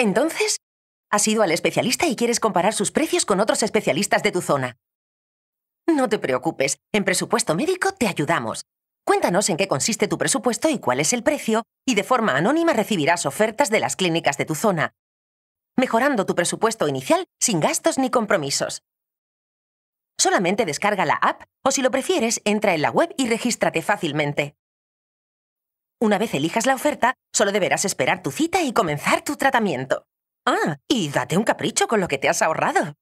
Entonces, has ido al especialista y quieres comparar sus precios con otros especialistas de tu zona. No te preocupes, en presupuesto médico te ayudamos. Cuéntanos en qué consiste tu presupuesto y cuál es el precio, y de forma anónima recibirás ofertas de las clínicas de tu zona, mejorando tu presupuesto inicial sin gastos ni compromisos. Solamente descarga la app o si lo prefieres, entra en la web y regístrate fácilmente. Una vez elijas la oferta, solo deberás esperar tu cita y comenzar tu tratamiento. Ah, y date un capricho con lo que te has ahorrado.